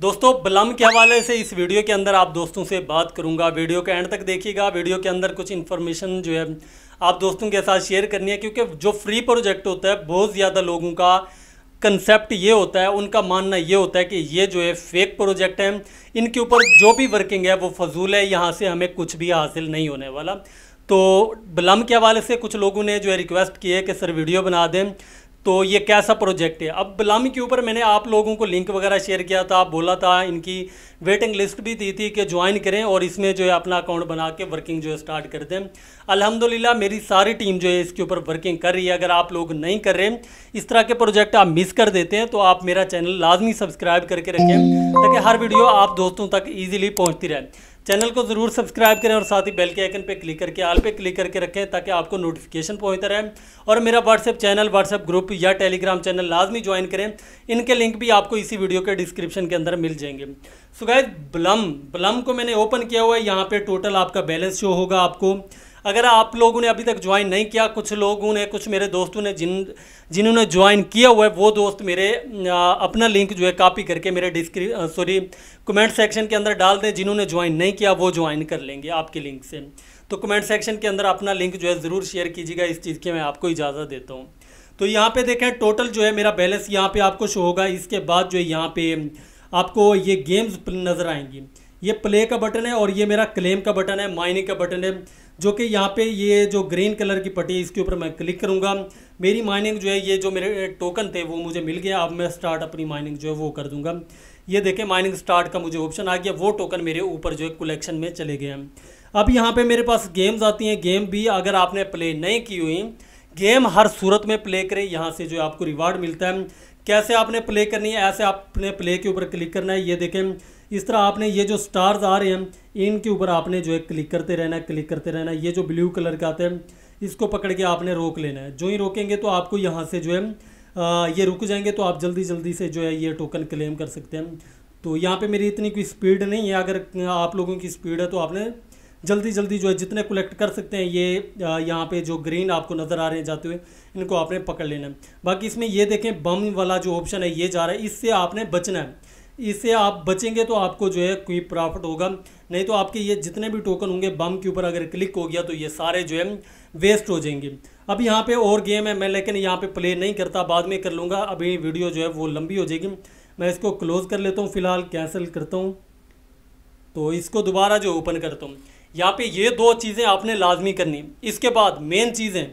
दोस्तों बलम के हवाले से इस वीडियो के अंदर आप दोस्तों से बात करूंगा वीडियो के एंड तक देखिएगा वीडियो के अंदर कुछ इन्फॉर्मेशन जो है आप दोस्तों के साथ शेयर करनी है क्योंकि जो फ्री प्रोजेक्ट होता है बहुत ज़्यादा लोगों का कंसेप्ट ये होता है उनका मानना ये होता है कि ये जो है फेक प्रोजेक्ट है इनके ऊपर जो भी वर्किंग है वो फजूल है यहाँ से हमें कुछ भी हासिल नहीं होने वाला तो बलम के हवाले से कुछ लोगों ने जो है रिक्वेस्ट की है कि सर वीडियो बना दें तो ये कैसा प्रोजेक्ट है अब बलामी के ऊपर मैंने आप लोगों को लिंक वगैरह शेयर किया था बोला था इनकी वेटिंग लिस्ट भी दी थी कि ज्वाइन करें और इसमें जो है अपना अकाउंट बना के वर्किंग जो है स्टार्ट कर दें अल्हम्दुलिल्लाह मेरी सारी टीम जो है इसके ऊपर वर्किंग कर रही है अगर आप लोग नहीं कर रहे इस तरह के प्रोजेक्ट आप मिस कर देते हैं तो आप मेरा चैनल लाजमी सब्सक्राइब करके रखें ताकि हर वीडियो आप दोस्तों तक ईजिली पहुँचती रहे चैनल को ज़रूर सब्सक्राइब करें और साथ ही बेल के आइकन पर क्लिक करके आल पे क्लिक करके रखें ताकि आपको नोटिफिकेशन पहुंचता रहे और मेरा व्हाट्सएप चैनल व्हाट्सएप ग्रुप या टेलीग्राम चैनल लाजमी ज्वाइन करें इनके लिंक भी आपको इसी वीडियो के डिस्क्रिप्शन के अंदर मिल जाएंगे सो गाइज ब्लम ब्लम को मैंने ओपन किया हुआ है यहाँ पर टोटल आपका बैलेंस शो होगा आपको अगर आप लोगों ने अभी तक ज्वाइन नहीं किया कुछ लोगों ने कुछ मेरे दोस्तों ने जिन जिन्होंने ज्वाइन किया हुआ है वो दोस्त मेरे अपना लिंक जो है कॉपी करके मेरे डिस्क्रि सॉरी कमेंट सेक्शन के अंदर डाल दें जिन्होंने ज्वाइन नहीं किया वो ज्वाइन कर लेंगे आपके लिंक से तो कमेंट सेक्शन के अंदर अपना लिंक जो है ज़रूर शेयर कीजिएगा इस चीज़ की मैं आपको इजाज़त देता हूँ तो यहाँ पे देखें टोटल जो है मेरा बैलेंस यहाँ पे आपको शो होगा इसके बाद जो है यहाँ पे आपको ये गेम्स नज़र आएंगी ये प्ले का बटन है और ये मेरा क्लेम का बटन है माइनिंग का बटन है जो कि यहाँ पे ये जो ग्रीन कलर की पट्टी है इसके ऊपर मैं क्लिक करूँगा मेरी माइनिंग जो है ये जो मेरे टोकन थे वो मुझे मिल गया अब मैं स्टार्ट अपनी माइनिंग जो है वो कर दूँगा ये देखें माइनिंग स्टार्ट का मुझे ऑप्शन आ गया वो टोकन मेरे ऊपर जो है कलेक्शन में चले गए अब यहाँ पर मेरे पास गेम्स आती हैं गेम भी अगर आपने प्ले नहीं की हुई गेम हर सूरत में प्ले करें यहाँ से जो आपको रिवार्ड मिलता है कैसे आपने प्ले करनी है ऐसे आपने प्ले के ऊपर क्लिक करना है ये देखें इस तरह आपने ये जो स्टार्स आ रहे हैं इनके ऊपर आपने जो है क्लिक करते रहना है क्लिक करते रहना है ये जो ब्लू कलर का आते हैं इसको पकड़ के आपने रोक लेना है जो ही रोकेंगे तो आपको यहाँ से जो है ये रुक जाएंगे तो आप जल्दी जल्दी से जो है ये टोकन क्लेम कर सकते हैं तो यहाँ पे मेरी इतनी कोई स्पीड नहीं है अगर आप लोगों की स्पीड है तो आपने जल्दी जल्दी जो है जितने कलेक्ट कर सकते हैं ये यहाँ पे जो ग्रीन आपको नज़र आ रहे हैं जाते हुए इनको आपने पकड़ लेना है बाकी इसमें ये देखें बम वाला जो ऑप्शन है ये जा रहा है इससे आपने बचना है इससे आप बचेंगे तो आपको जो है कोई प्रॉफिट होगा नहीं तो आपके ये जितने भी टोकन होंगे बम के ऊपर अगर क्लिक हो गया तो ये सारे जो है वेस्ट हो जाएंगे अब यहाँ पे और गेम है मैं लेकिन यहाँ पे प्ले नहीं करता बाद में कर लूँगा अभी वीडियो जो है वो लंबी हो जाएगी मैं इसको क्लोज़ कर लेता हूँ फ़िलहाल कैंसिल करता हूँ तो इसको दोबारा जो ओपन करता हूँ यहाँ पे ये दो चीज़ें आपने लाजमी करनी इसके बाद मेन चीज़ें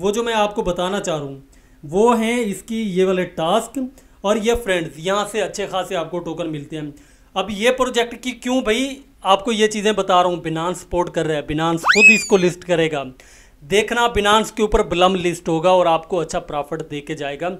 वो जो मैं आपको बताना चाह रहा हूँ वो हैं इसकी ये वाले टास्क और ये फ्रेंड्स यहाँ से अच्छे खासे आपको टोकन मिलते हैं अब ये प्रोजेक्ट की क्यों भाई आपको ये चीज़ें बता रहा हूँ बिनांस सपोर्ट कर रहा है बिनान्स खुद इसको लिस्ट करेगा देखना बिनान्स के ऊपर ब्लम लिस्ट होगा और आपको अच्छा प्रॉफिट दे के जाएगा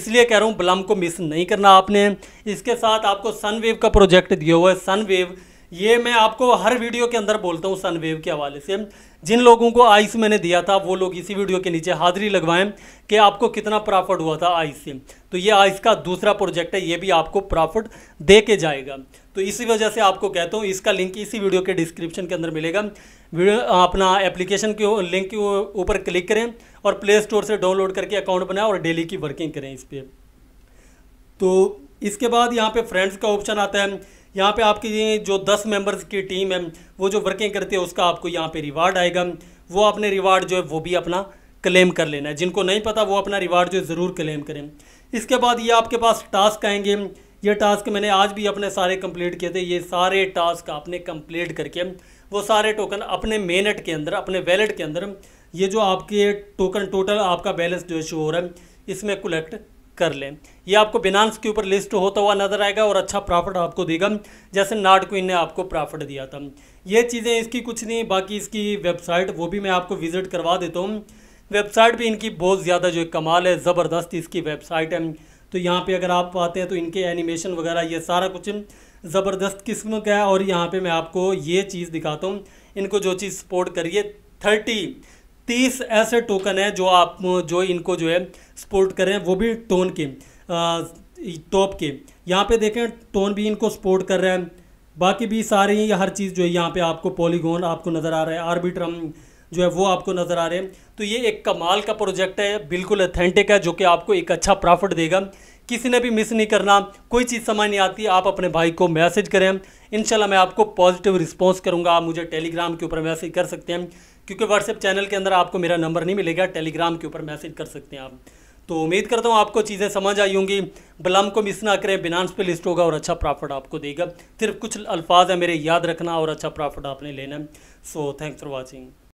इसलिए कह रहा हूँ ब्लम को मिस नहीं करना आपने इसके साथ आपको सनवेव का प्रोजेक्ट दिया हुआ है सनवेव ये मैं आपको हर वीडियो के अंदर बोलता हूँ सनवेव के हवाले से जिन लोगों को आइस मैंने दिया था वो लोग इसी वीडियो के नीचे हाजिरी लगवाएं कि आपको कितना प्रॉफिट हुआ था आइस से तो ये आइस का दूसरा प्रोजेक्ट है ये भी आपको प्रॉफिट दे के जाएगा तो इसी वजह से आपको कहता हूँ इसका लिंक इसी वीडियो के डिस्क्रिप्शन के अंदर मिलेगा वीडियो अपना एप्लीकेशन के लिंक के ऊपर क्लिक करें और प्ले स्टोर से डाउनलोड करके अकाउंट बनाएं और डेली की वर्किंग करें इस पर तो इसके बाद यहाँ पे फ्रेंड्स का ऑप्शन आता है यहाँ पे आपकी जो दस मेंबर्स की टीम है वो जो वर्किंग करती है उसका आपको यहाँ पे रिवार्ड आएगा वो आपने रिवार्ड जो है वो भी अपना क्लेम कर लेना है जिनको नहीं पता वो अपना रिवार्ड जो है ज़रूर क्लेम करें इसके बाद ये आपके पास टास्क आएंगे ये टास्क मैंने आज भी अपने सारे कम्प्लीट किए थे ये सारे टास्क आपने कम्प्लीट करके वो सारे टोकन अपने मेनट के अंदर अपने वैलेट के अंदर ये जो आपके टोकन टोटल आपका बैलेंस जो है शो हो रहा है इसमें कलेक्ट कर लें ये आपको बिनांस के ऊपर लिस्ट होता हुआ नज़र आएगा और अच्छा प्रॉफिट आपको देगा जैसे नाट क्वीन ने आपको प्रॉफिट दिया था ये चीज़ें इसकी कुछ नहीं बाकी इसकी वेबसाइट वो भी मैं आपको विज़िट करवा देता हूँ वेबसाइट भी इनकी बहुत ज़्यादा जो कमाल है ज़बरदस्त इसकी वेबसाइट है तो यहाँ पे अगर आप आते हैं तो इनके एनिमेशन वगैरह ये सारा कुछ ज़बरदस्त किस्म का है और यहाँ पे मैं आपको ये चीज़ दिखाता हूँ इनको जो चीज़ सपोर्ट करिए थर्टी तीस ऐसे टोकन है जो आप जो इनको जो है सपोर्ट करें वो भी टोन के टॉप के यहाँ पे देखें टोन भी इनको सपोर्ट कर रहे हैं बाकी भी सारी हर चीज़ जो है यहाँ पे आपको पॉलीगोन आपको नज़र आ रहा है आर्बिट्रम जो है वो आपको नज़र आ रहे हैं तो ये एक कमाल का प्रोजेक्ट है बिल्कुल अथेंटिक है जो कि आपको एक अच्छा प्रॉफिट देगा किसी ने भी मिस नहीं करना कोई चीज़ समझ नहीं आती आप अपने भाई को मैसेज करें इनशाला मैं आपको पॉजिटिव रिस्पॉन्स करूँगा आप मुझे टेलीग्राम के ऊपर मैसेज कर सकते हैं क्योंकि व्हाट्सएप चैनल के अंदर आपको मेरा नंबर नहीं मिलेगा टेलीग्राम के ऊपर मैसेज कर सकते हैं आप तो उम्मीद करता हूँ आपको चीज़ें समझ आई होंगी बलम को मिस ना करें बिनानस पे लिस्ट होगा और अच्छा प्रॉफिट आपको देगा सिर्फ कुछ अल्फाज है मेरे याद रखना और अच्छा प्रॉफिट आपने लेना है सो थैंक्स फॉर वॉचिंग